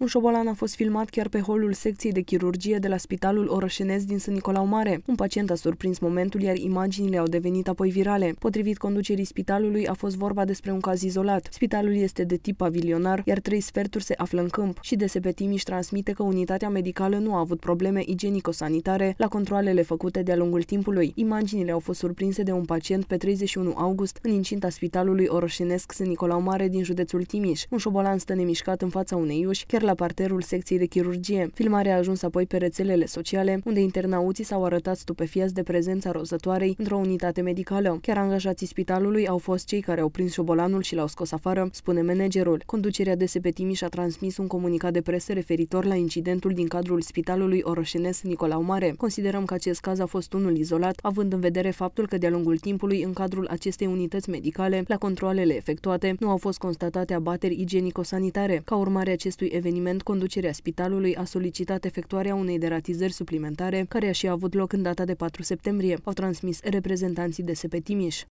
Un șobolan a fost filmat chiar pe holul secției de chirurgie de la Spitalul Orășenesc din Sân Nicolau Mare. Un pacient a surprins momentul, iar imaginile au devenit apoi virale. Potrivit conducerii spitalului, a fost vorba despre un caz izolat. Spitalul este de tip pavilionar, iar trei sferturi se află în câmp. Și DSP Timiș transmite că unitatea medicală nu a avut probleme igienico-sanitare la controlele făcute de-a lungul timpului. Imaginile au fost surprinse de un pacient pe 31 august în incinta spitalului orășenesc Sân Nicolau Mare din județul Timiș. Un șobolan stă nemișcat în fața unei uși, chiar la la parterul secției de chirurgie. Filmarea a ajuns apoi pe rețelele sociale, unde internauții s-au arătat stupefiați de prezența rozătoarei într-o unitate medicală. Chiar angajații spitalului au fost cei care au prins șobolanul și l-au scos afară, spune managerul. Conducerea DSP Timiș a transmis un comunicat de presă referitor la incidentul din cadrul spitalului orășenesc Nicolau Mare. Considerăm că acest caz a fost unul izolat, având în vedere faptul că de-a lungul timpului în cadrul acestei unități medicale, la controlele efectuate, nu au fost constatate abateri igienico-sanitare. Ca urmare acestui eveniment, eveniment, conducerea spitalului a solicitat efectuarea unei deratizări suplimentare, care a și avut loc în data de 4 septembrie, au transmis reprezentanții de Timiș.